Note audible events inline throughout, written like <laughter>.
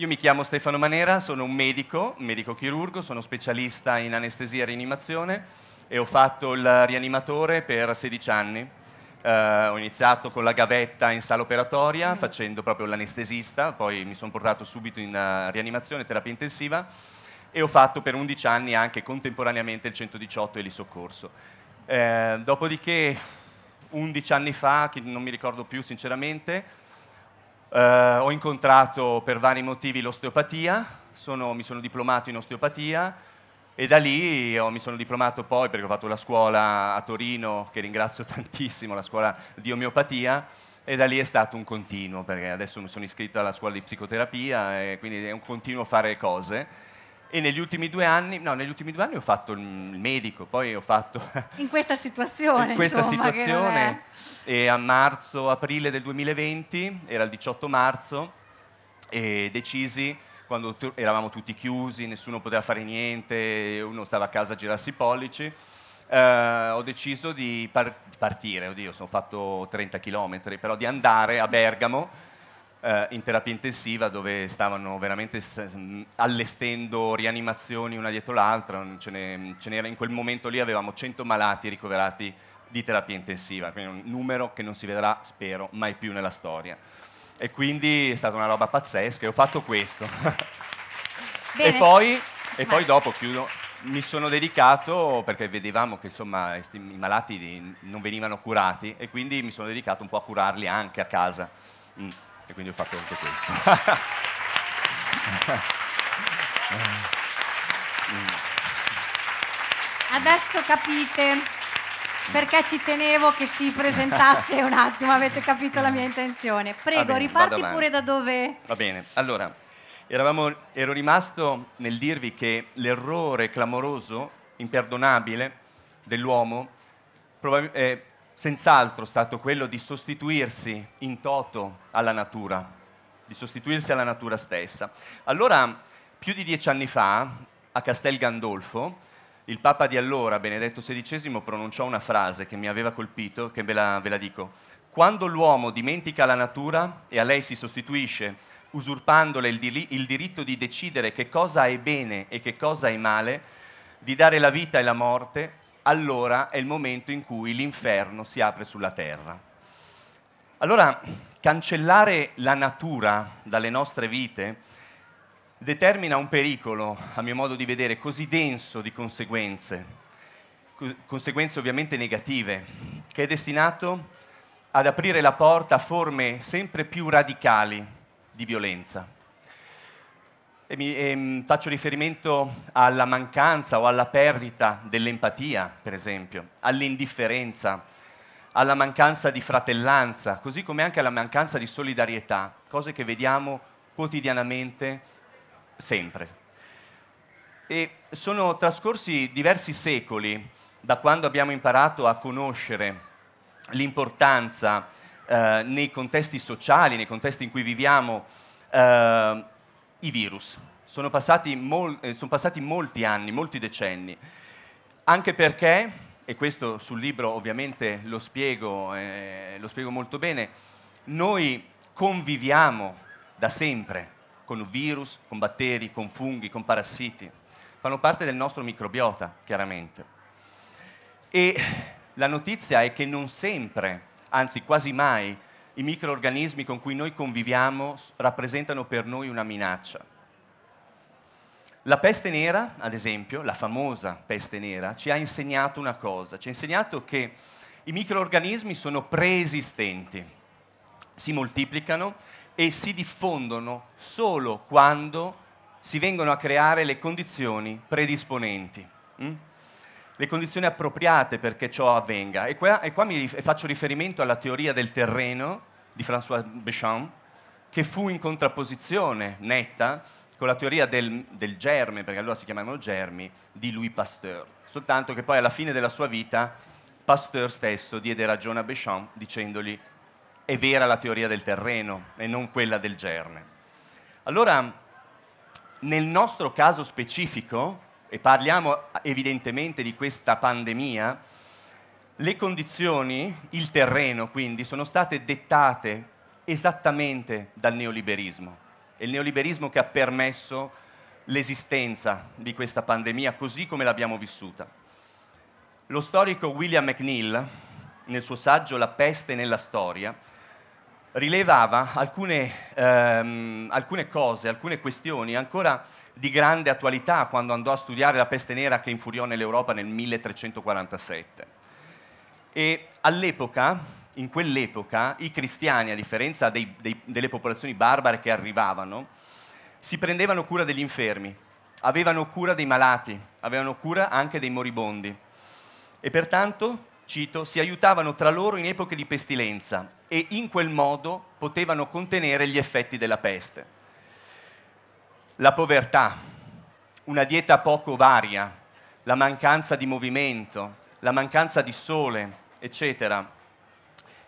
Io mi chiamo Stefano Manera, sono un medico, medico chirurgo, sono specialista in anestesia e rianimazione e ho fatto il rianimatore per 16 anni. Uh, ho iniziato con la gavetta in sala operatoria facendo proprio l'anestesista, poi mi sono portato subito in uh, rianimazione, terapia intensiva e ho fatto per 11 anni anche contemporaneamente il 118 e l'isoccorso. Uh, dopodiché 11 anni fa, che non mi ricordo più sinceramente, eh, ho incontrato per vari motivi l'osteopatia, sono, mi sono diplomato in osteopatia e da lì ho, mi sono diplomato poi perché ho fatto la scuola a Torino, che ringrazio <laughs> tantissimo, la scuola di omeopatia, e da lì è stato un continuo, perché adesso mi sono iscritto alla scuola di psicoterapia e quindi è un continuo fare cose e negli ultimi due anni, no, negli ultimi due anni ho fatto il medico, poi ho fatto... <laughs> In questa situazione. in questa insomma, situazione. E a marzo, aprile del 2020, era il 18 marzo, e decisi, quando eravamo tutti chiusi, nessuno poteva fare niente, uno stava a casa a girarsi i pollici, eh, ho deciso di par partire, oddio, sono fatto 30 km, però di andare a Bergamo eh, in terapia intensiva dove stavano veramente allestendo rianimazioni una dietro l'altra, ce n'era in quel momento lì avevamo 100 malati ricoverati di terapia intensiva, quindi un numero che non si vedrà, spero, mai più nella storia. E quindi è stata una roba pazzesca e ho fatto questo. <laughs> e, poi, e poi dopo chiudo, mi sono dedicato perché vedevamo che insomma, i malati non venivano curati e quindi mi sono dedicato un po' a curarli anche a casa. Mm e quindi ho fatto anche questo. <laughs> Adesso capite perché ci tenevo che si presentasse un attimo, avete capito la mia intenzione. Prego, bene, riparti pure da dove... Va bene, allora, eravamo, ero rimasto nel dirvi che l'errore clamoroso, imperdonabile dell'uomo, eh, senz'altro stato quello di sostituirsi in toto alla natura, di sostituirsi alla natura stessa. Allora, più di dieci anni fa, a Castel Gandolfo, il Papa di allora, Benedetto XVI, pronunciò una frase che mi aveva colpito, che ve la, ve la dico. Quando l'uomo dimentica la natura e a lei si sostituisce, usurpandole il, dir- il diritto di decidere che cosa è bene e che cosa è male, di dare la vita e la morte, allora è il momento in cui l'inferno si apre sulla terra. Allora, cancellare la natura dalle nostre vite determina un pericolo, a mio modo di vedere, così denso di conseguenze, conseguenze ovviamente negative, che è destinato ad aprire la porta a forme sempre più radicali di violenza e mi, e ehm, faccio riferimento alla mancanza o alla perdita dell'empatia, per esempio, all'indifferenza, alla mancanza di fratellanza, così come anche alla mancanza di solidarietà, cose che vediamo quotidianamente sempre. E sono trascorsi diversi secoli da quando abbiamo imparato a conoscere l'importanza eh, nei contesti sociali, nei contesti in cui viviamo, eh, i virus. Sono passati, mol eh, sono passati molti anni, molti decenni, anche perché, e questo sul libro ovviamente lo spiego, eh, lo spiego molto bene, noi conviviamo da sempre con virus, con batteri, con funghi, con parassiti. Fanno parte del nostro microbiota, chiaramente. E la notizia è che non sempre, anzi quasi mai, i microorganismi con cui noi conviviamo rappresentano per noi una minaccia. La peste nera, ad esempio, la famosa peste nera, ci ha insegnato una cosa, ci ha insegnato che i microorganismi sono preesistenti, si moltiplicano e si diffondono solo quando si vengono a creare le condizioni predisponenti, mh? Mm? le condizioni appropriate perché ciò avvenga. E qua, e qua mi, e faccio riferimento alla teoria del terreno di François Béchamp, che fu in contrapposizione netta con la teoria del, del germe, perché allora si chiamavano germi, di Louis Pasteur. Soltanto che poi alla fine della sua vita Pasteur stesso diede ragione a Béchamp dicendogli è vera la teoria del terreno e non quella del germe. Allora, nel nostro caso specifico, e parliamo evidentemente di questa pandemia, le condizioni, il terreno quindi, sono state dettate esattamente dal neoliberismo. È il neoliberismo che ha permesso l'esistenza di questa pandemia così come l'abbiamo vissuta. Lo storico William McNeill, nel suo saggio La peste nella storia, rilevava alcune, ehm, alcune cose, alcune questioni ancora di grande attualità quando andò a studiare la peste nera che infuriò nell'Europa nel 1347. E all'epoca, in quell'epoca, i cristiani, a differenza dei, dei, delle popolazioni barbare che arrivavano, si prendevano cura degli infermi, avevano cura dei malati, avevano cura anche dei moribondi. E pertanto, cito, si aiutavano tra loro in epoche di pestilenza e in quel modo potevano contenere gli effetti della peste. La povertà, una dieta poco varia, la mancanza di movimento, la mancanza di sole, eccetera.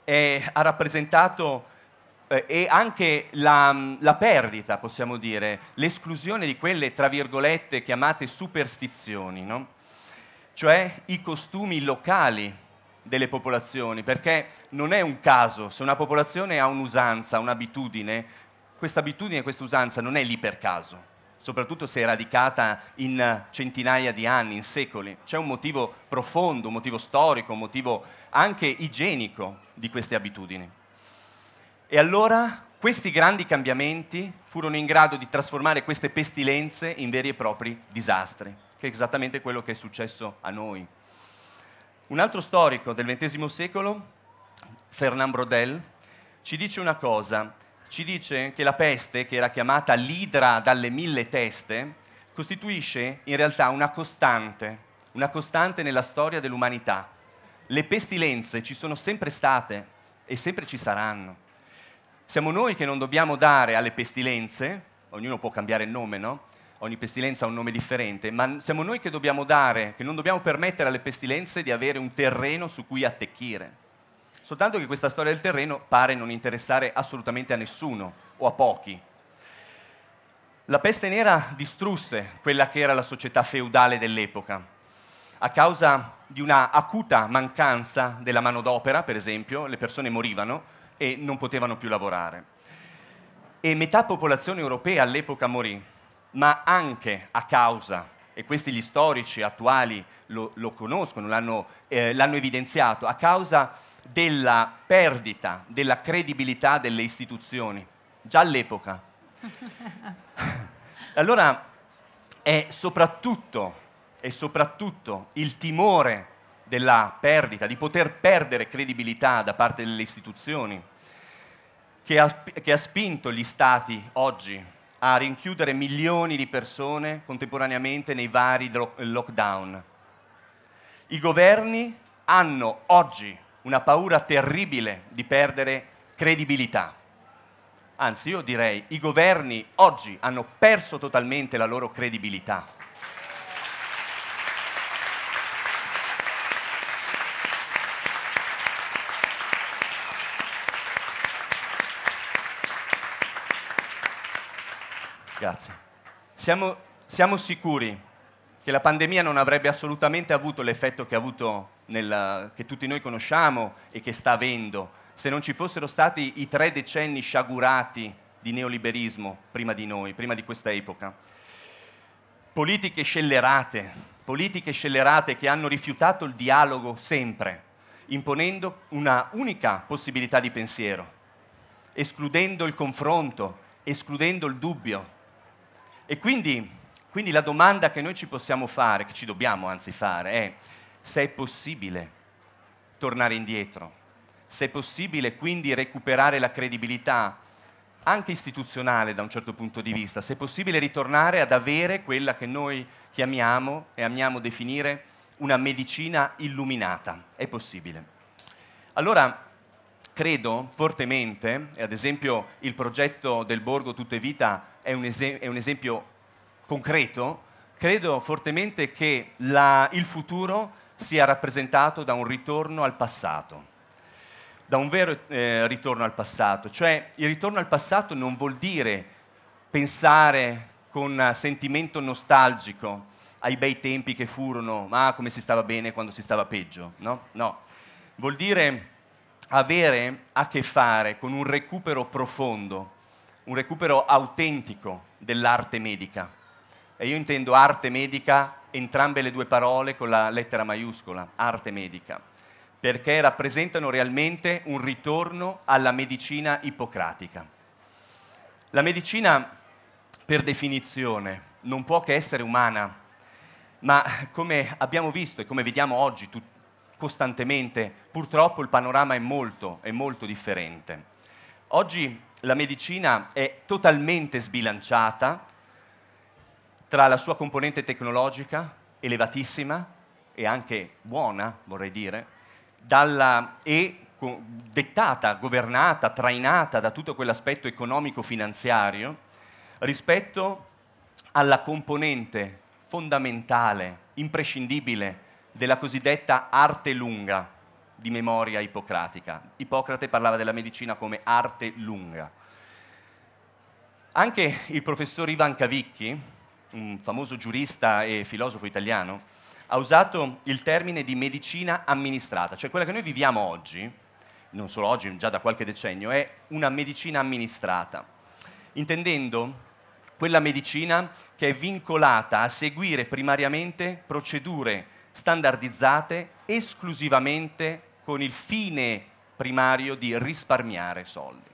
E ha rappresentato eh, e anche la, la perdita, possiamo dire, l'esclusione di quelle, tra virgolette, chiamate superstizioni, no? cioè i costumi locali delle popolazioni, perché non è un caso, se una popolazione ha un'usanza, un'abitudine, questa abitudine, questa usanza non è lì per caso soprattutto se è radicata in centinaia di anni, in secoli. C'è un motivo profondo, un motivo storico, un motivo anche igienico di queste abitudini. E allora questi grandi cambiamenti furono in grado di trasformare queste pestilenze in veri e propri disastri, che è esattamente quello che è successo a noi. Un altro storico del XX secolo, Fernand Brodel, ci dice una cosa, ci dice che la peste, che era chiamata l'idra dalle mille teste, costituisce in realtà una costante, una costante nella storia dell'umanità. Le pestilenze ci sono sempre state e sempre ci saranno. Siamo noi che non dobbiamo dare alle pestilenze, ognuno può cambiare il nome, no? Ogni pestilenza ha un nome differente, ma siamo noi che dobbiamo dare, che non dobbiamo permettere alle pestilenze di avere un terreno su cui attecchire. Soltanto che questa storia del terreno pare non interessare assolutamente a nessuno o a pochi. La peste nera distrusse quella che era la società feudale dell'epoca a causa di una acuta mancanza della manodopera, per esempio, le persone morivano e non potevano più lavorare. E metà popolazione europea all'epoca morì, ma anche a causa, e questi gli storici attuali lo, lo conoscono, l'hanno, eh, l'hanno evidenziato, a causa della perdita della credibilità delle istituzioni, già all'epoca. <laughs> allora è soprattutto, è soprattutto il timore della perdita, di poter perdere credibilità da parte delle istituzioni, che ha, che ha, spinto gli stati oggi a rinchiudere milioni di persone contemporaneamente nei vari lockdown. I governi hanno oggi una paura terribile di perdere credibilità. Anzi, io direi, i governi oggi hanno perso totalmente la loro credibilità. Grazie. Siamo, siamo sicuri che la pandemia non avrebbe assolutamente avuto l'effetto che ha avuto nel, che tutti noi conosciamo e che sta avendo, se non ci fossero stati i tre decenni sciagurati di neoliberismo prima di noi, prima di questa epoca. Politiche scellerate, politiche scellerate che hanno rifiutato il dialogo sempre, imponendo una unica possibilità di pensiero, escludendo il confronto, escludendo il dubbio. E quindi, quindi la domanda che noi ci possiamo fare, che ci dobbiamo anzi fare, è se è possibile tornare indietro, se è possibile quindi recuperare la credibilità anche istituzionale da un certo punto di vista, se è possibile ritornare ad avere quella che noi chiamiamo e amiamo definire una medicina illuminata, è possibile. Allora, credo fortemente, e ad esempio il progetto del Borgo Tutte Vita è un, es- è un esempio concreto, credo fortemente che la, il futuro sia rappresentato da un ritorno al passato, da un vero eh, ritorno al passato. Cioè il ritorno al passato non vuol dire pensare con sentimento nostalgico ai bei tempi che furono, ma ah, come si stava bene quando si stava peggio, no? No, vuol dire avere a che fare con un recupero profondo, un recupero autentico dell'arte medica. E io intendo arte medica entrambe le due parole con la lettera maiuscola, arte medica, perché rappresentano realmente un ritorno alla medicina ippocratica. La medicina, per definizione, non può che essere umana, ma come abbiamo visto e come vediamo oggi tut- costantemente, purtroppo il panorama è molto, è molto differente. Oggi la medicina è totalmente sbilanciata tra la sua componente tecnologica, elevatissima e anche buona, vorrei dire, dalla, e dettata, governata, trainata da tutto quell'aspetto economico-finanziario, rispetto alla componente fondamentale, imprescindibile, della cosiddetta arte lunga di memoria ippocratica. Ippocrate parlava della medicina come arte lunga. Anche il professor Ivan Cavicchi, un famoso giurista e filosofo italiano, ha usato il termine di medicina amministrata, cioè quella che noi viviamo oggi, non solo oggi, già da qualche decennio, è una medicina amministrata, intendendo quella medicina che è vincolata a seguire primariamente procedure standardizzate esclusivamente con il fine primario di risparmiare soldi.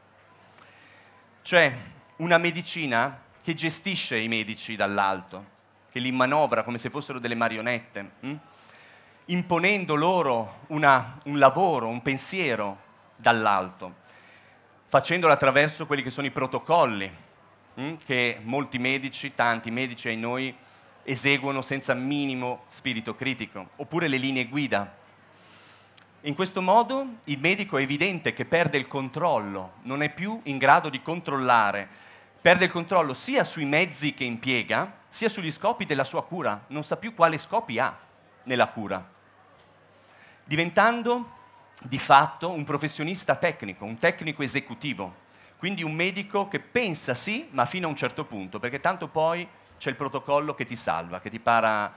Cioè una medicina che gestisce i medici dall'alto, che li manovra come se fossero delle marionette, mh? Hm? imponendo loro una, un lavoro, un pensiero dall'alto, facendolo attraverso quelli che sono i protocolli mh? Hm? che molti medici, tanti medici ai noi, eseguono senza minimo spirito critico, oppure le linee guida. In questo modo il medico è evidente che perde il controllo, non è più in grado di controllare Perde il controllo sia sui mezzi che impiega, sia sugli scopi della sua cura. Non sa più quali scopi ha nella cura. Diventando di fatto un professionista tecnico, un tecnico esecutivo, quindi un medico che pensa sì, ma fino a un certo punto, perché tanto poi c'è il protocollo che ti salva, che ti para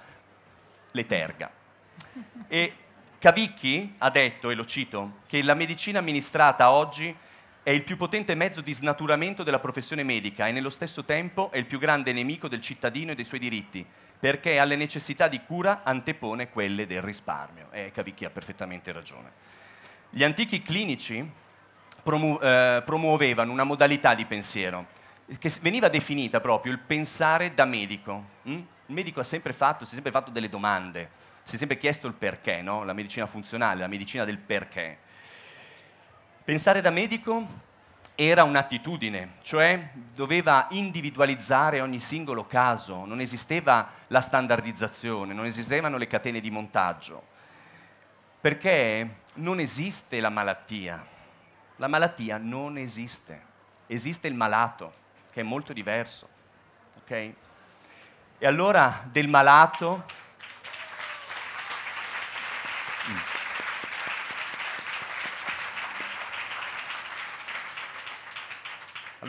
le terga. E Cavicchi ha detto, e lo cito, che la medicina amministrata oggi è il più potente mezzo di snaturamento della professione medica e nello stesso tempo è il più grande nemico del cittadino e dei suoi diritti, perché alle necessità di cura antepone quelle del risparmio. E eh, Cavicchi ha perfettamente ragione. Gli antichi clinici promu- eh, promuovevano una modalità di pensiero che veniva definita proprio il pensare da medico. Mm? Il medico ha sempre fatto, si è sempre fatto delle domande, si è sempre chiesto il perché, no? la medicina funzionale, la medicina del perché. Pensare da medico era un'attitudine, cioè doveva individualizzare ogni singolo caso, non esisteva la standardizzazione, non esistevano le catene di montaggio, perché non esiste la malattia, la malattia non esiste, esiste il malato, che è molto diverso. Okay? E allora del malato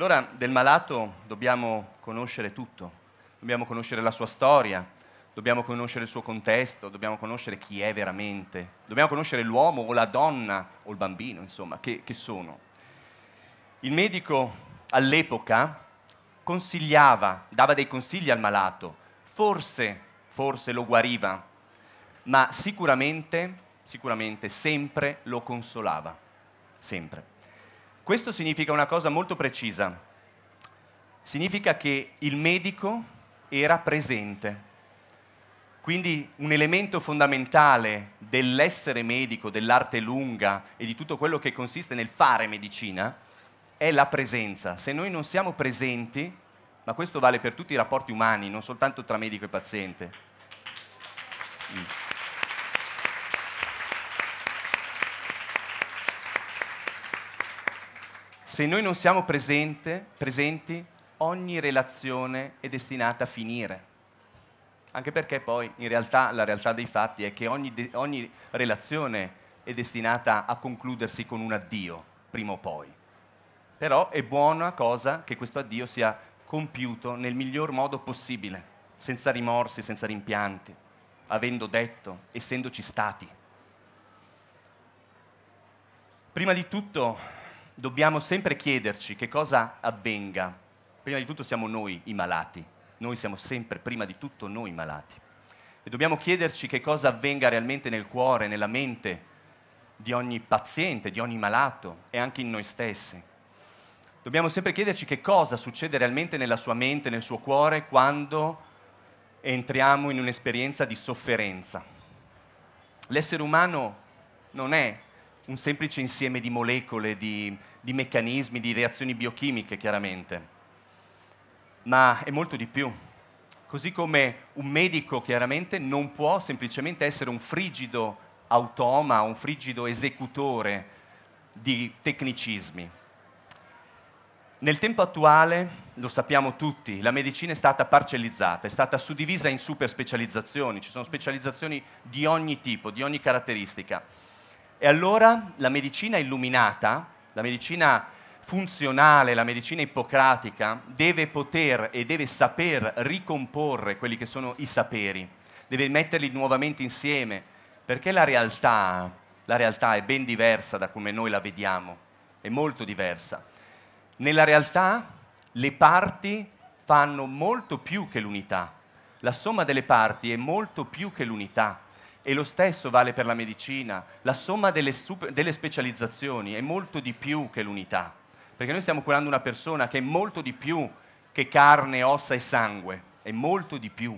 Allora del malato dobbiamo conoscere tutto, dobbiamo conoscere la sua storia, dobbiamo conoscere il suo contesto, dobbiamo conoscere chi è veramente, dobbiamo conoscere l'uomo o la donna o il bambino, insomma, che, che sono. Il medico all'epoca consigliava, dava dei consigli al malato, forse, forse lo guariva, ma sicuramente, sicuramente sempre lo consolava, sempre. Questo significa una cosa molto precisa. Significa che il medico era presente. Quindi un elemento fondamentale dell'essere medico, dell'arte lunga e di tutto quello che consiste nel fare medicina è la presenza. Se noi non siamo presenti, ma questo vale per tutti i rapporti umani, non soltanto tra medico e paziente. Mm. Se noi non siamo presente, presenti, ogni relazione è destinata a finire. Anche perché poi in realtà la realtà dei fatti è che ogni, ogni relazione è destinata a concludersi con un addio, prima o poi. Però è buona cosa che questo addio sia compiuto nel miglior modo possibile, senza rimorsi, senza rimpianti, avendo detto, essendoci stati. Prima di tutto dobbiamo sempre chiederci che cosa avvenga. Prima di tutto siamo noi i malati, noi siamo sempre, prima di tutto, noi i malati. E dobbiamo chiederci che cosa avvenga realmente nel cuore, nella mente di ogni paziente, di ogni malato e anche in noi stessi. Dobbiamo sempre chiederci che cosa succede realmente nella sua mente, nel suo cuore, quando entriamo in un'esperienza di sofferenza. L'essere umano non è un semplice insieme di molecole, di, di meccanismi, di reazioni biochimiche, chiaramente. Ma è molto di più. Così come un medico chiaramente non può semplicemente essere un frigido automa, un frigido esecutore di tecnicismi. Nel tempo attuale, lo sappiamo tutti, la medicina è stata parcellizzata, è stata suddivisa in super specializzazioni, ci sono specializzazioni di ogni tipo, di ogni caratteristica. E allora la medicina illuminata, la medicina funzionale, la medicina ippocratica, deve poter e deve saper ricomporre quelli che sono i saperi, deve metterli nuovamente insieme, perché la realtà, la realtà è ben diversa da come noi la vediamo, è molto diversa. Nella realtà le parti fanno molto più che l'unità, la somma delle parti è molto più che l'unità e lo stesso vale per la medicina. La somma delle, delle specializzazioni è molto di più che l'unità, perché noi stiamo curando una persona che è molto di più che carne, ossa e sangue, è molto di più.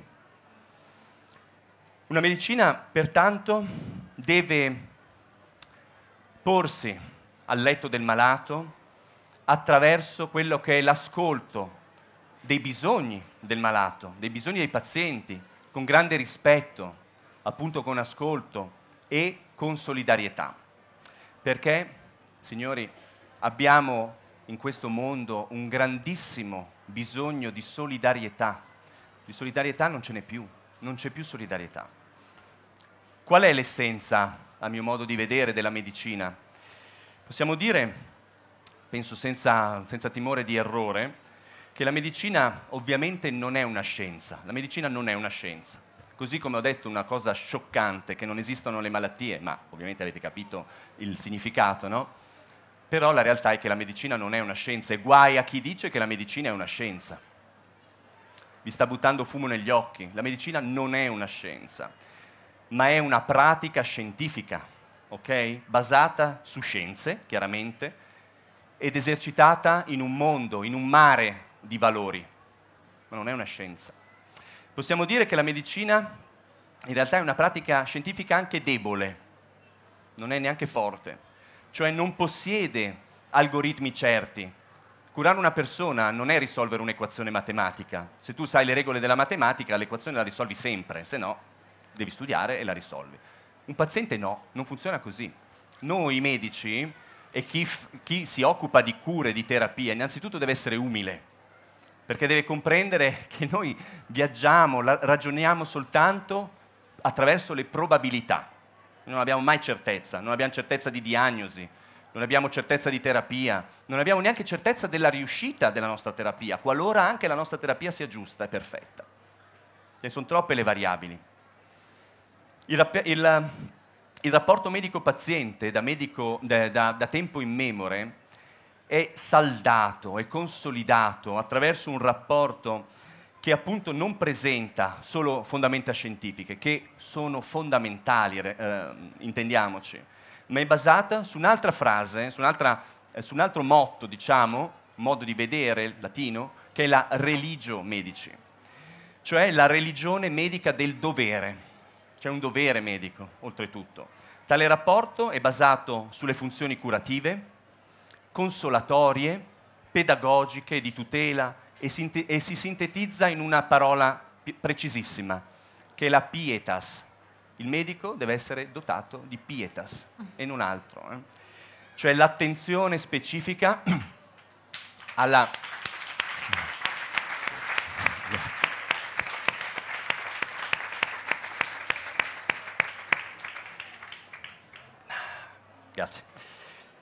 Una medicina, pertanto, deve porsi al letto del malato attraverso quello che è l'ascolto dei bisogni del malato, dei bisogni dei pazienti, con grande rispetto, appunto con ascolto e con solidarietà. Perché, signori, abbiamo in questo mondo un grandissimo bisogno di solidarietà. Di solidarietà non ce n'è più, non c'è più solidarietà. Qual è l'essenza, a mio modo di vedere, della medicina? Possiamo dire, penso senza, senza timore di errore, che la medicina ovviamente non è una scienza. La medicina non è una scienza. Così come ho detto una cosa scioccante, che non esistono le malattie, ma ovviamente avete capito il significato, no? Però la realtà è che la medicina non è una scienza e guai a chi dice che la medicina è una scienza. Vi sta buttando fumo negli occhi. La medicina non è una scienza, ma è una pratica scientifica, ok? Basata su scienze, chiaramente, ed esercitata in un mondo, in un mare di valori. Ma non è una scienza. Possiamo dire che la medicina in realtà è una pratica scientifica anche debole, non è neanche forte, cioè non possiede algoritmi certi. Curare una persona non è risolvere un'equazione matematica. Se tu sai le regole della matematica, l'equazione la risolvi sempre, se no devi studiare e la risolvi. Un paziente no, non funziona così. Noi medici e chi, chi si occupa di cure, di terapia, innanzitutto deve essere umile perché deve comprendere <laughs> che noi viaggiamo, ragioniamo soltanto attraverso le probabilità. Non abbiamo mai certezza, non abbiamo certezza di diagnosi, non abbiamo certezza di terapia, non abbiamo neanche certezza della riuscita della nostra terapia, qualora anche la nostra terapia sia giusta e perfetta. Ne sono troppe le variabili. Il, rap il, il rapporto medico-paziente da, medico, da, da, da tempo immemore è saldato, è consolidato attraverso un rapporto che appunto non presenta solo fondamenta scientifiche, che sono fondamentali, eh, intendiamoci, ma è basata su un'altra frase, su, un'altra, eh, su un altro motto, diciamo, modo di vedere latino, che è la religio medici, cioè la religione medica del dovere. C'è un dovere medico, oltretutto. Tale rapporto è basato sulle funzioni curative, consolatorie, pedagogiche, di tutela e, si sintetizza in una parola precisissima, che è la pietas. Il medico deve essere dotato di pietas e non altro. Eh? Cioè l'attenzione specifica <clears throat> alla... Grazie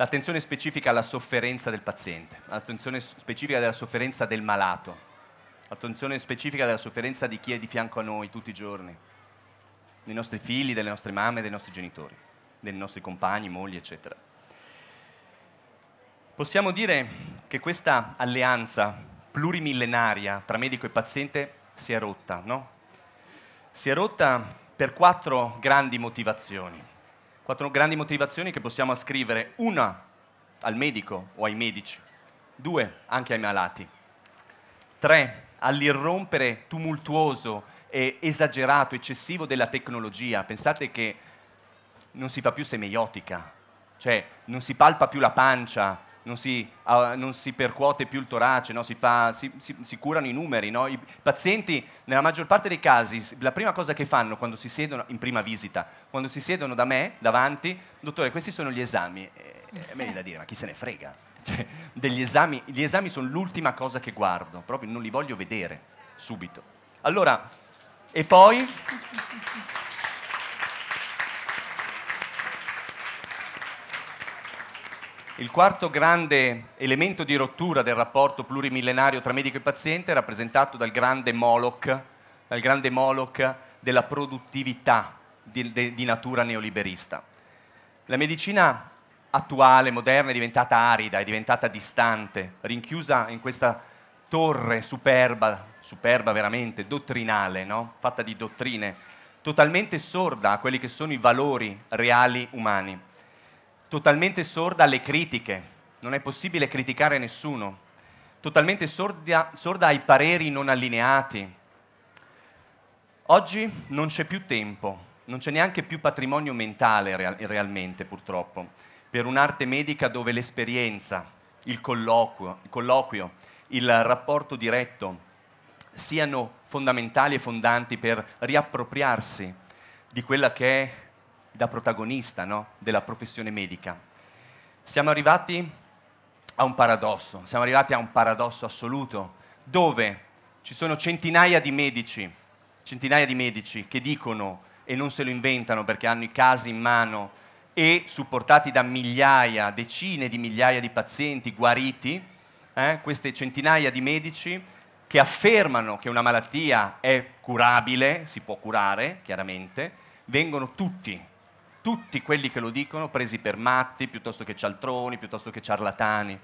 l'attenzione specifica alla sofferenza del paziente, l'attenzione specifica della sofferenza del malato, l'attenzione specifica della sofferenza di chi è di fianco a noi tutti i giorni, dei nostri figli, delle nostre mamme, dei nostri genitori, dei nostri compagni, mogli, eccetera. Possiamo dire che questa alleanza plurimillenaria tra medico e paziente si è rotta, no? Si è rotta per quattro grandi motivazioni quattro grandi motivazioni che possiamo ascrivere. Una, al medico o ai medici. Due, anche ai malati. Tre, all'irrompere tumultuoso e esagerato, eccessivo della tecnologia. Pensate che non si fa più semeiotica, cioè non si palpa più la pancia, non si, uh, non si percuote più il torace, no? si, fa, si, si, curano i numeri. No? I pazienti, nella maggior parte dei casi, la prima cosa che fanno quando si siedono, in prima visita, quando si siedono da me, davanti, dottore, questi sono gli esami. E, e me da dire, ma chi se ne frega? <laughs> Cioè, degli esami, gli esami sono l'ultima cosa che guardo, proprio non li voglio vedere subito. Allora, e poi... Il quarto grande elemento di rottura del rapporto plurimillenario tra medico e paziente è rappresentato dal grande Moloch, dal grande Moloch della produttività di, de, di natura neoliberista. La medicina attuale, moderna, è diventata arida, è diventata distante, rinchiusa in questa torre superba, superba veramente, dottrinale, no? fatta di dottrine, totalmente sorda a quelli che sono i valori reali umani totalmente sorda alle critiche, non è possibile criticare nessuno, totalmente sorda, sorda ai pareri non allineati. Oggi non c'è più tempo, non c'è neanche più patrimonio mentale real realmente purtroppo, per un'arte medica dove l'esperienza, il colloquio, il colloquio, il rapporto diretto siano fondamentali e fondanti per riappropriarsi di quella che è da protagonista no? della professione medica. Siamo arrivati a un paradosso, siamo arrivati a un paradosso assoluto, dove ci sono centinaia di medici, centinaia di medici che dicono e non se lo inventano perché hanno i casi in mano e supportati da migliaia, decine di migliaia di pazienti guariti, eh, queste centinaia di medici che affermano che una malattia è curabile, si può curare chiaramente, vengono tutti tutti quelli che lo dicono presi per matti, piuttosto che cialtroni, piuttosto che ciarlatani.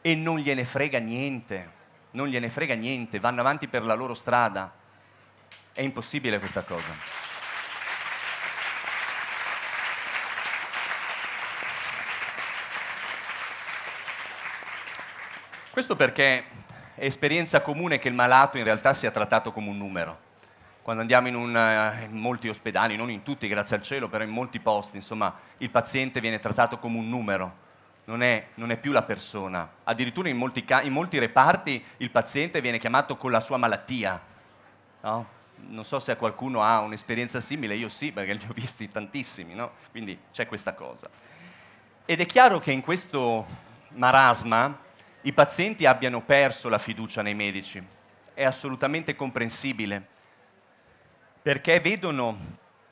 E non gliene frega niente, non gliene frega niente, vanno avanti per la loro strada. È impossibile questa cosa. Questo perché è esperienza comune che il malato in realtà sia trattato come un numero quando andiamo in, un, eh, in, molti ospedali, non in tutti grazie al cielo, però in molti posti, insomma, il paziente viene trattato come un numero, non è, non è più la persona. Addirittura in molti, in molti, reparti il paziente viene chiamato con la sua malattia. No? Non so se qualcuno ha un'esperienza simile, io sì, perché li ho visti tantissimi, no? quindi c'è questa cosa. Ed è chiaro che in questo marasma i pazienti abbiano perso la fiducia nei medici, è assolutamente comprensibile perché vedono,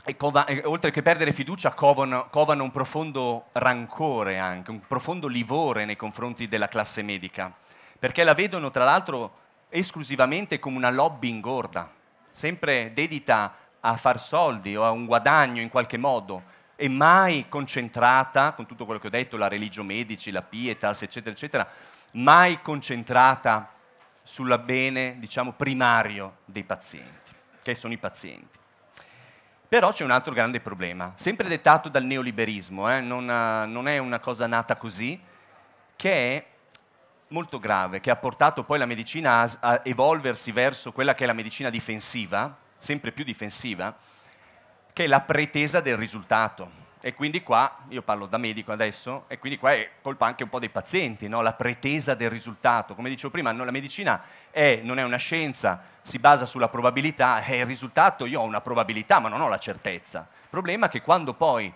e cova, e, oltre che perdere fiducia, covano, covano un profondo rancore anche, un profondo livore nei confronti della classe medica, perché la vedono tra l'altro esclusivamente come una lobby ingorda, sempre dedita a far soldi o a un guadagno in qualche modo, e mai concentrata, con tutto quello che ho detto, la religio medici, la pietas, eccetera, eccetera, mai concentrata sul bene, diciamo, primario dei pazienti che sono i pazienti. Però c'è un altro grande problema, sempre dettato dal neoliberismo, eh, non, eh, non, è una cosa nata così, che è molto grave, che ha portato poi la medicina a, a evolversi verso quella che è la medicina difensiva, sempre più difensiva, che è la pretesa del risultato. E quindi qua, io parlo da medico adesso, e quindi qua è colpa anche un po' dei pazienti, no? la pretesa del risultato. Come dicevo prima, la medicina è, non è una scienza, si basa sulla probabilità, è il risultato, io ho una probabilità, ma non ho la certezza. Il problema è che quando poi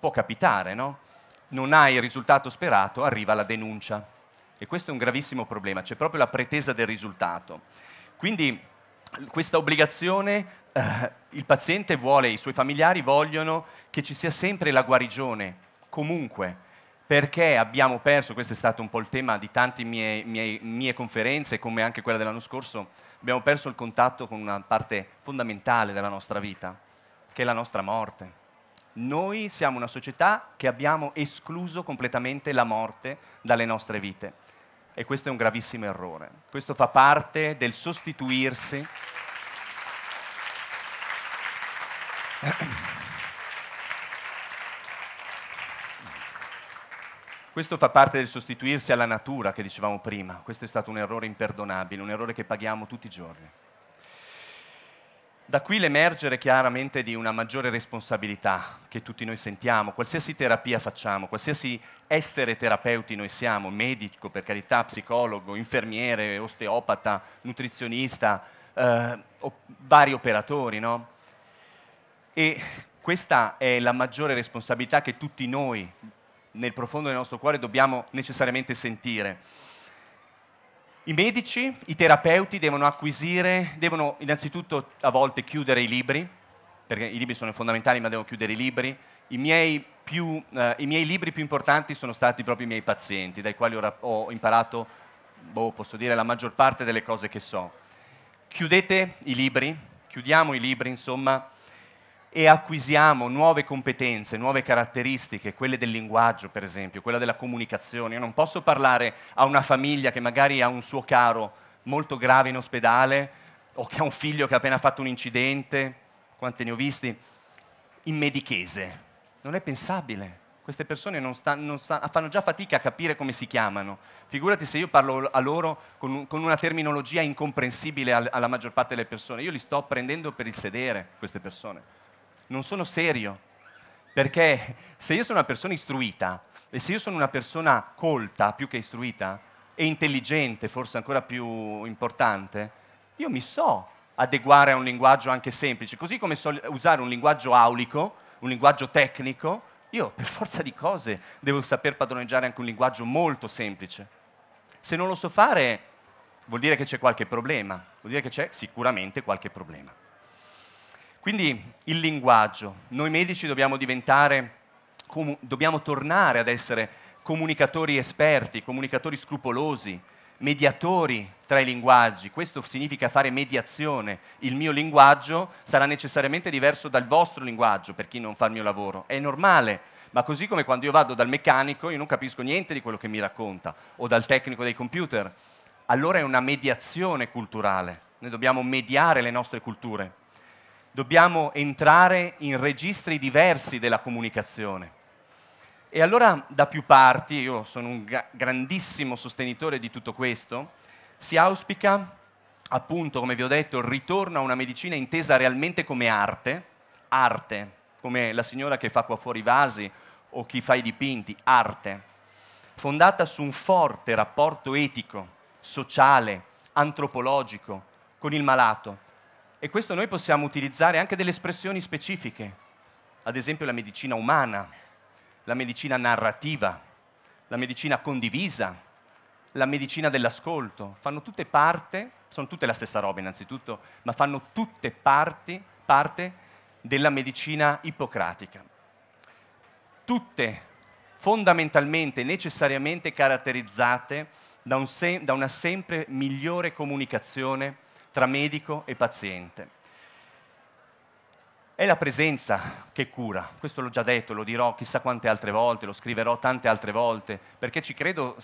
può capitare, no? non hai il risultato sperato, arriva la denuncia. E questo è un gravissimo problema, c'è proprio la pretesa del risultato. Quindi questa obbligazione eh, il paziente vuole, i suoi familiari vogliono che ci sia sempre la guarigione, comunque, perché abbiamo perso, questo è stato un po' il tema di tante mie, mie, mie conferenze, come anche quella dell'anno scorso, abbiamo perso il contatto con una parte fondamentale della nostra vita, che è la nostra morte. Noi siamo una società che abbiamo escluso completamente la morte dalle nostre vite e questo è un gravissimo errore. Questo fa parte del sostituirsi Questo fa parte del sostituirsi alla natura che dicevamo prima. Questo è stato un errore imperdonabile, un errore che paghiamo tutti i giorni. Da qui l'emergere chiaramente di una maggiore responsabilità che tutti noi sentiamo, qualsiasi terapia facciamo, qualsiasi essere terapeuti noi siamo, medico per carità, psicologo, infermiere, osteopata, nutrizionista, eh, vari operatori, no? E questa è la maggiore responsabilità che tutti noi, nel profondo del nostro cuore, dobbiamo necessariamente sentire. I medici, i terapeuti devono acquisire, devono innanzitutto a volte chiudere i libri, perché i libri sono fondamentali ma devono chiudere i libri. I miei, più, eh, I miei, libri più importanti sono stati proprio i miei pazienti, dai quali ho, imparato, boh, posso dire, la maggior parte delle cose che so. Chiudete i libri, chiudiamo i libri, insomma, e acquisiamo nuove competenze, nuove caratteristiche, quelle del linguaggio per esempio, quella della comunicazione. Io non posso parlare a una famiglia che magari ha un suo caro molto grave in ospedale o che ha un figlio che ha appena fatto un incidente, quante ne ho visti, in medichese. Non è pensabile. Queste persone non sta, non sta, fanno già fatica a capire come si chiamano. Figurati se io parlo a loro con, con una terminologia incomprensibile alla maggior parte delle persone. Io li sto prendendo per il sedere, queste persone non sono serio. Perché se io sono una persona istruita e se io sono una persona colta, più che istruita, e intelligente, forse ancora più importante, io mi so adeguare a un linguaggio anche semplice, così come so usare un linguaggio aulico, un linguaggio tecnico, io per forza di cose devo saper padroneggiare anche un linguaggio molto semplice. Se non lo so fare, vuol dire che c'è qualche problema, vuol dire che c'è sicuramente qualche problema. Quindi il linguaggio, noi medici dobbiamo diventare, dobbiamo tornare ad essere comunicatori esperti, comunicatori scrupolosi, mediatori tra i linguaggi. Questo significa fare mediazione. Il mio linguaggio sarà necessariamente diverso dal vostro linguaggio per chi non fa il mio lavoro. È normale. Ma così come quando io vado dal meccanico, io non capisco niente di quello che mi racconta, o dal tecnico dei computer. Allora è una mediazione culturale. Noi dobbiamo mediare le nostre culture dobbiamo entrare in registri diversi della comunicazione. E allora da più parti, io sono un grandissimo sostenitore di tutto questo, si auspica appunto, come vi ho detto, il ritorno a una medicina intesa realmente come arte, arte, come la signora che fa qua fuori i vasi o chi fa i dipinti, arte, fondata su un forte rapporto etico, sociale, antropologico con il malato, e questo noi possiamo utilizzare anche delle espressioni specifiche, ad esempio la medicina umana, la medicina narrativa, la medicina condivisa, la medicina dell'ascolto, fanno tutte parte, sono tutte la stessa roba innanzitutto, ma fanno tutte parti, parte della medicina ippocratica. Tutte fondamentalmente, necessariamente caratterizzate da, un se- da una sempre migliore comunicazione tra medico e paziente. È la presenza che cura, questo l'ho già detto, lo dirò chissà quante altre volte, lo scriverò tante altre volte, perché ci credo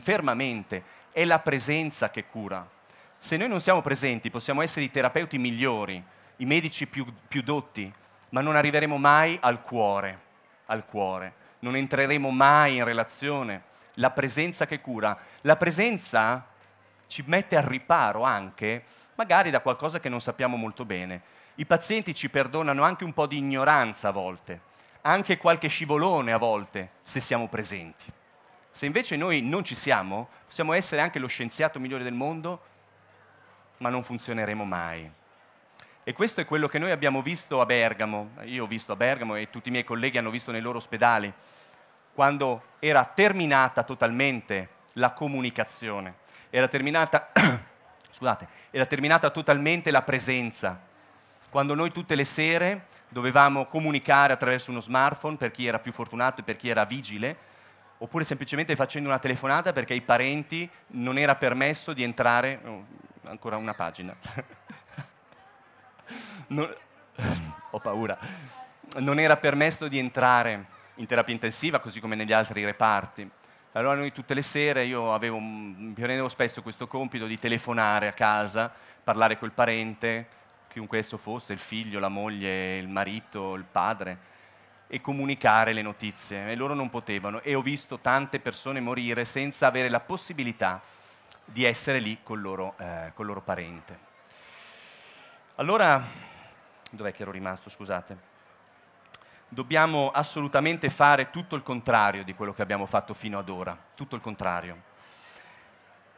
fermamente, è la presenza che cura. Se noi non siamo presenti possiamo essere i terapeuti migliori, i medici più, più dotti, ma non arriveremo mai al cuore, al cuore, non entreremo mai in relazione. La presenza che cura, la presenza ci mette al riparo anche, magari da qualcosa che non sappiamo molto bene. I pazienti ci perdonano anche un po' di ignoranza a volte, anche qualche scivolone a volte, se siamo presenti. Se invece noi non ci siamo, possiamo essere anche lo scienziato migliore del mondo, ma non funzioneremo mai. E questo è quello che noi abbiamo visto a Bergamo, io ho visto a Bergamo e tutti i miei colleghi hanno visto nei loro ospedali, quando era terminata totalmente la comunicazione era terminata, <clears throat> scusate, era terminata totalmente la presenza. Quando noi tutte le sere dovevamo comunicare attraverso uno smartphone per chi era più fortunato e per chi era vigile, oppure semplicemente facendo una telefonata perché ai parenti non era permesso di entrare, oh, ancora una pagina, <laughs> non, <clears throat> ho paura, non era permesso di entrare in terapia intensiva così come negli altri reparti. Allora noi tutte le sere, io avevo, mi prendevo spesso questo compito di telefonare a casa, parlare col parente, chiunque esso fosse, il figlio, la moglie, il marito, il padre, e comunicare le notizie. E loro non potevano. E ho visto tante persone morire senza avere la possibilità di essere lì col loro, eh, col loro parente. Allora, dov'è che ero rimasto, scusate? dobbiamo assolutamente fare tutto il contrario di quello che abbiamo fatto fino ad ora, tutto il contrario.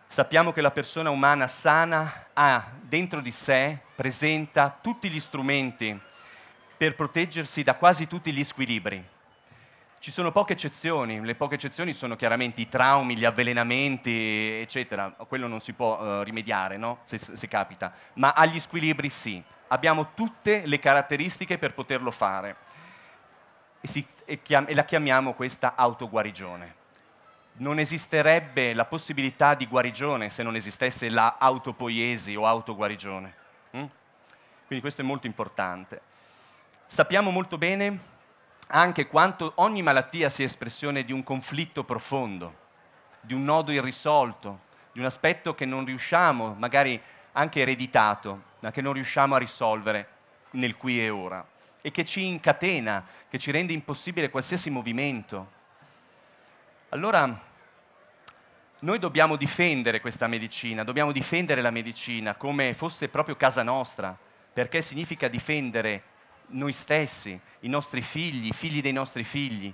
Sappiamo che la persona umana sana ha dentro di sé, presenta tutti gli strumenti per proteggersi da quasi tutti gli squilibri. Ci sono poche eccezioni, le poche eccezioni sono chiaramente i traumi, gli avvelenamenti, eccetera, quello non si può uh, rimediare, no? se, se capita, ma agli squilibri sì, abbiamo tutte le caratteristiche per poterlo fare e, si, e, chiam, e la chiamiamo questa autoguarigione. Non esisterebbe la possibilità di guarigione se non esistesse la autopoiesi o autoguarigione. Mm? Quindi questo è molto importante. Sappiamo molto bene anche quanto ogni malattia sia espressione di un conflitto profondo, di un nodo irrisolto, di un aspetto che non riusciamo, magari anche ereditato, ma che non riusciamo a risolvere nel qui e ora e che ci incatena, che ci rende impossibile qualsiasi movimento. Allora, noi dobbiamo difendere questa medicina, dobbiamo difendere la medicina come fosse proprio casa nostra, perché significa difendere noi stessi, i nostri figli, i figli dei nostri figli,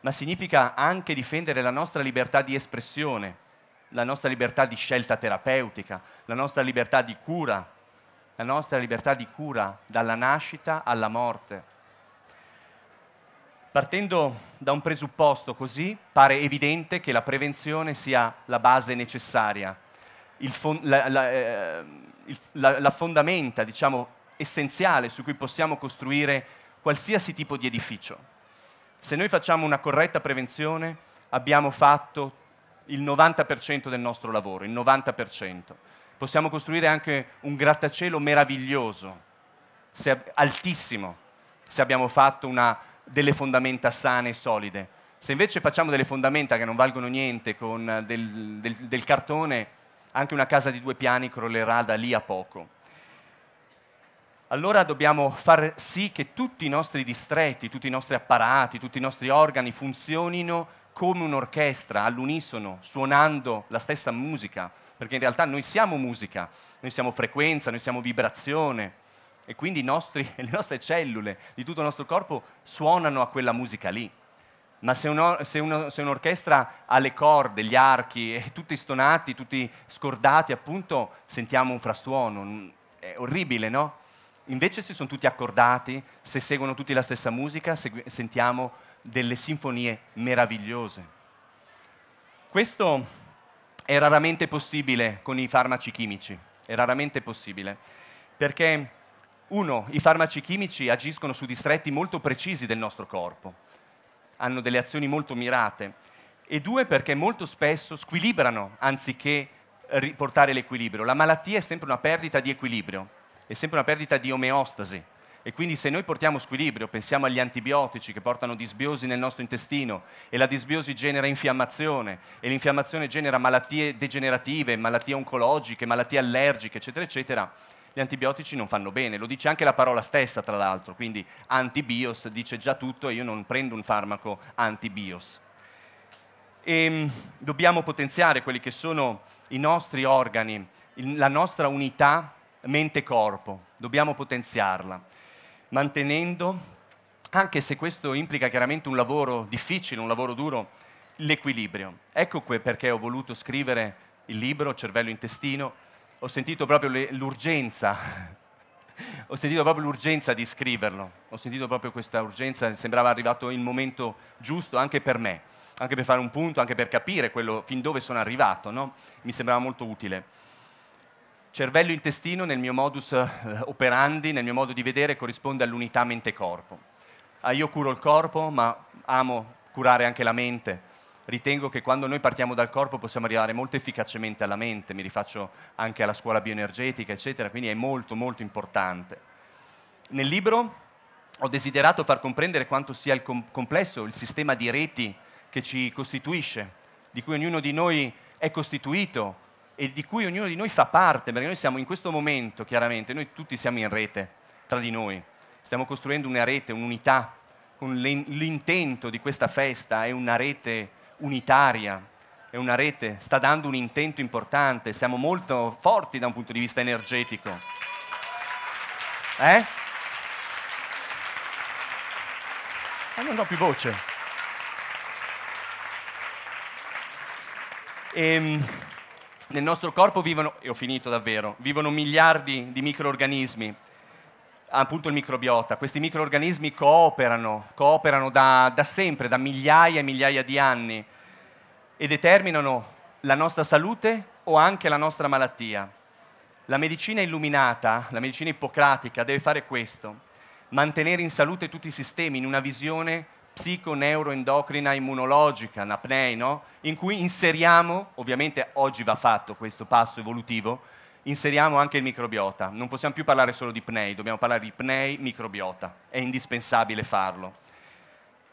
ma significa anche difendere la nostra libertà di espressione, la nostra libertà di scelta terapeutica, la nostra libertà di cura, la nostra libertà di cura dalla nascita alla morte. Partendo da un presupposto così, pare evidente che la prevenzione sia la base necessaria, fon- la, la, eh, il, la, la, fondamenta diciamo, essenziale su cui possiamo costruire qualsiasi tipo di edificio. Se noi facciamo una corretta prevenzione, abbiamo fatto il 90% del nostro lavoro, il 90% possiamo costruire anche un grattacielo meraviglioso, se, altissimo, se abbiamo fatto una, delle fondamenta sane e solide. Se invece facciamo delle fondamenta che non valgono niente con del, del, del cartone, anche una casa di due piani crollerà da lì a poco. Allora dobbiamo far sì che tutti i nostri distretti, tutti i nostri apparati, tutti i nostri organi funzionino come un'orchestra all'unisono, suonando la stessa musica, perché in realtà noi siamo musica, noi siamo frequenza, noi siamo vibrazione e quindi nostri, <laughs> le nostre cellule di tutto il nostro corpo suonano a quella musica lì. Ma se, uno, se, uno, se un'orchestra ha le corde, gli archi, e tutti stonati, tutti scordati, appunto, sentiamo un frastuono. È orribile, no? Invece se sono tutti accordati, se seguono tutti la stessa musica, sentiamo delle sinfonie meravigliose. Questo è raramente possibile con i farmaci chimici, è raramente possibile, perché uno, i farmaci chimici agiscono su distretti molto precisi del nostro corpo, hanno delle azioni molto mirate, e due, perché molto spesso squilibrano anziché riportare l'equilibrio. La malattia è sempre una perdita di equilibrio, è sempre una perdita di omeostasi e quindi se noi portiamo squilibrio, pensiamo agli antibiotici che portano disbiosi nel nostro intestino e la disbiosi genera infiammazione e l'infiammazione genera malattie degenerative, malattie oncologiche, malattie allergiche, eccetera, eccetera, gli antibiotici non fanno bene, lo dice anche la parola stessa tra l'altro, quindi antibios dice già tutto e io non prendo un farmaco antibios. E ehm, dobbiamo potenziare quelli che sono i nostri organi, la nostra unità mente-corpo, dobbiamo potenziarla mantenendo, anche se questo implica chiaramente un lavoro difficile, un lavoro duro, l'equilibrio. Ecco perché ho voluto scrivere il libro Cervello Intestino, ho sentito proprio l'urgenza, <laughs> ho sentito proprio l'urgenza di scriverlo, ho sentito proprio questa urgenza, sembrava arrivato il momento giusto anche per me, anche per fare un punto, anche per capire quello, fin dove sono arrivato, no? mi sembrava molto utile. Cervello-intestino nel mio modus eh, operandi, nel mio modo di vedere, corrisponde all'unità mente-corpo. Ah, io curo il corpo, ma amo curare anche la mente. Ritengo che quando noi partiamo dal corpo possiamo arrivare molto efficacemente alla mente, mi rifaccio anche alla scuola bioenergetica, eccetera, quindi è molto molto importante. Nel libro ho desiderato far comprendere quanto sia il com complesso il sistema di reti che ci costituisce, di cui ognuno di noi è costituito, e di cui ognuno di noi fa parte, perché noi siamo in questo momento, chiaramente, noi tutti siamo in rete tra di noi, stiamo costruendo una rete, un'unità, con l'intento di questa festa è una rete unitaria, è una rete, sta dando un intento importante, siamo molto forti da un punto di vista energetico. Eh? Ma eh, non ho più voce. Ehm nel nostro corpo vivono, e ho finito davvero, vivono miliardi di microorganismi, appunto il microbiota. Questi microorganismi cooperano, cooperano da, da sempre, da migliaia e migliaia di anni e determinano la nostra salute o anche la nostra malattia. La medicina illuminata, la medicina ippocratica deve fare questo, mantenere in salute tutti i sistemi in una visione psiconeuroendocrina immunologica, NAPNEI, no? in cui inseriamo, ovviamente oggi va fatto questo passo evolutivo, inseriamo anche il microbiota. Non possiamo più parlare solo di PNEI, dobbiamo parlare di PNEI microbiota. È indispensabile farlo.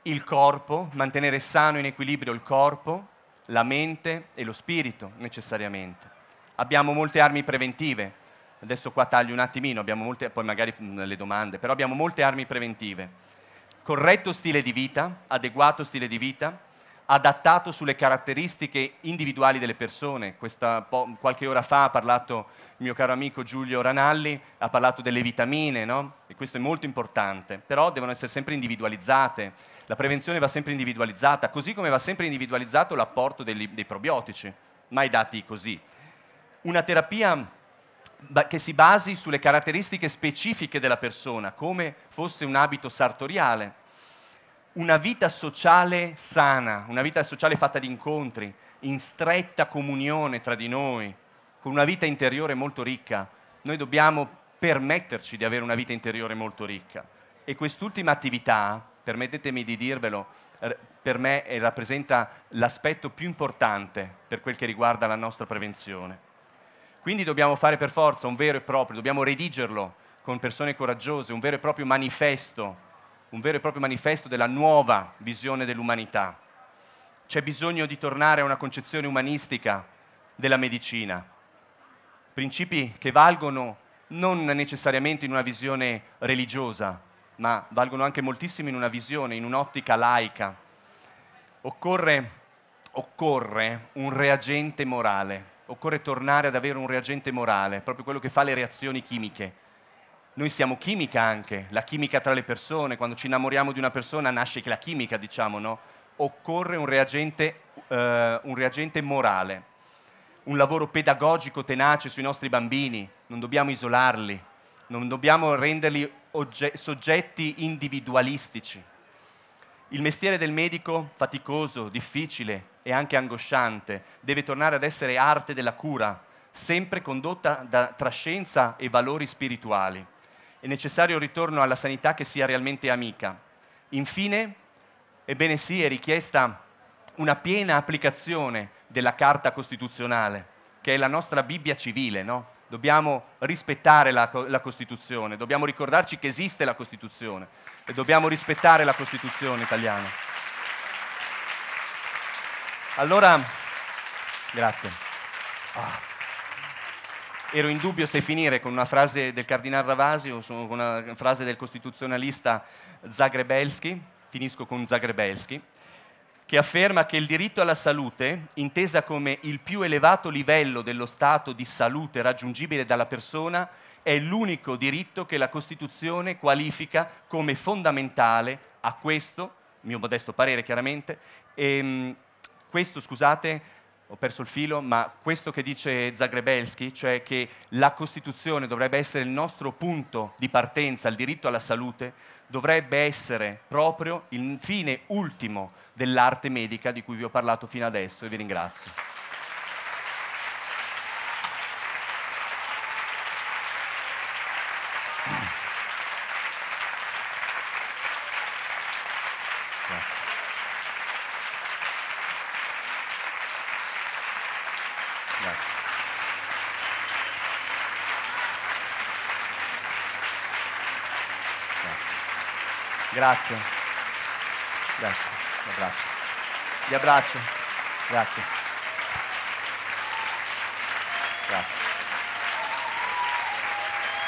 Il corpo, mantenere sano in equilibrio il corpo, la mente e lo spirito necessariamente. Abbiamo molte armi preventive. Adesso qua taglio un attimino, abbiamo molte, poi magari le domande, però abbiamo molte armi preventive corretto stile di vita, adeguato stile di vita, adattato sulle caratteristiche individuali delle persone. Questa, qualche ora fa ha parlato il mio caro amico Giulio Ranalli, ha parlato delle vitamine, no? e questo è molto importante, però devono essere sempre individualizzate. La prevenzione va sempre individualizzata, così come va sempre individualizzato l'apporto dei, dei probiotici, mai dati così. Una terapia che si basi sulle caratteristiche specifiche della persona, come fosse un abito sartoriale. Una vita sociale sana, una vita sociale fatta di incontri, in stretta comunione tra di noi, con una vita interiore molto ricca. Noi dobbiamo permetterci di avere una vita interiore molto ricca. E quest'ultima attività, permettetemi di dirvelo, per me eh, rappresenta l'aspetto più importante per quel che riguarda la nostra prevenzione. Quindi dobbiamo fare per forza un vero e proprio, dobbiamo redigerlo con persone coraggiose, un vero e proprio manifesto, un vero e proprio manifesto della nuova visione dell'umanità. C'è bisogno di tornare a una concezione umanistica della medicina, principi che valgono non necessariamente in una visione religiosa, ma valgono anche moltissimo in una visione, in un'ottica laica. Occorre, occorre un reagente morale occorre tornare ad avere un reagente morale, proprio quello che fa le reazioni chimiche. Noi siamo chimica anche, la chimica tra le persone, quando ci innamoriamo di una persona nasce la chimica, diciamo, no? Occorre un reagente, eh, un reagente morale, un lavoro pedagogico tenace sui nostri bambini, non dobbiamo isolarli, non dobbiamo renderli soggetti individualistici il mestiere del medico, faticoso, difficile e anche angosciante, deve tornare ad essere arte della cura, sempre condotta da, tra scienza e valori spirituali. È necessario un ritorno alla sanità che sia realmente amica. Infine, ebbene sì, è richiesta una piena applicazione della Carta Costituzionale, che è la nostra Bibbia civile, no? dobbiamo rispettare la, la, Costituzione, dobbiamo ricordarci che esiste la Costituzione e dobbiamo rispettare la Costituzione italiana. Allora, grazie. Ah. Ero in dubbio se finire con una frase del cardinale Ravasi o con una frase del costituzionalista Zagrebelski, finisco con Zagrebelski, che afferma che il diritto alla salute, intesa come il più elevato livello dello stato di salute raggiungibile dalla persona, è l'unico diritto che la Costituzione qualifica come fondamentale a questo, mio modesto parere chiaramente, ehm, questo, scusate, ho perso il filo, ma questo che dice Zagrebelski, cioè che la Costituzione dovrebbe essere il nostro punto di partenza, il diritto alla salute, dovrebbe essere proprio il fine ultimo dell'arte medica di cui vi ho parlato fino adesso e vi ringrazio. Grazie. Grazie. Vi abbraccio. Vi abbraccio. Grazie.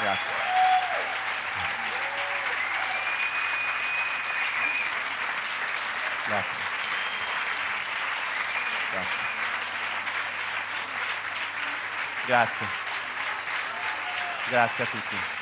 Grazie. Grazie. Grazie. Grazie. Grazie. Grazie a tutti.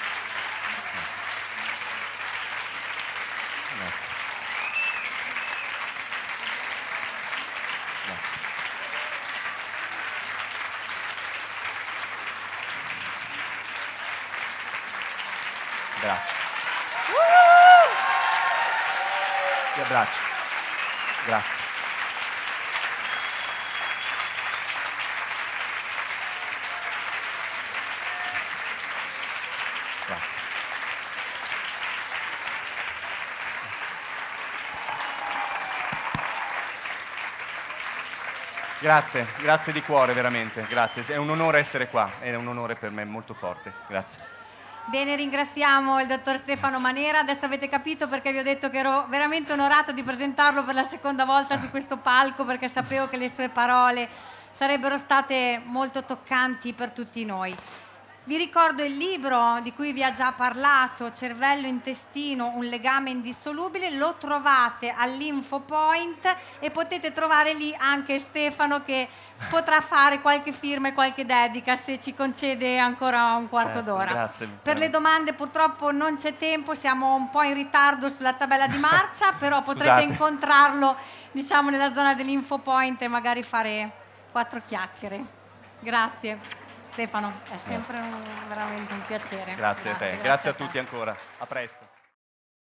abbraccio. Ti abbraccio. Grazie. Grazie. Grazie, grazie di cuore veramente, grazie. È un onore essere qua, è un onore per me molto forte. Grazie. Bene, ringraziamo il dottor Stefano Manera. Adesso avete capito perché vi ho detto che ero veramente onorata di presentarlo per la seconda volta su questo palco perché sapevo che le sue parole sarebbero state molto toccanti per tutti noi. Vi ricordo il libro di cui vi ha già parlato, Cervello Intestino, un legame indissolubile, lo trovate all'infopoint e potete trovare lì anche Stefano che potrà fare qualche firma e qualche dedica se ci concede ancora un quarto certo, d'ora. Grazie. Per le domande purtroppo non c'è tempo, siamo un po' in ritardo sulla tabella di marcia, <laughs> però potrete incontrarlo diciamo, nella zona dell'infopoint e magari fare quattro chiacchiere. Grazie. Stefano, è sempre un, veramente un piacere. Grazie, Grazie a te. Grazie, Grazie a tutti ancora. A presto.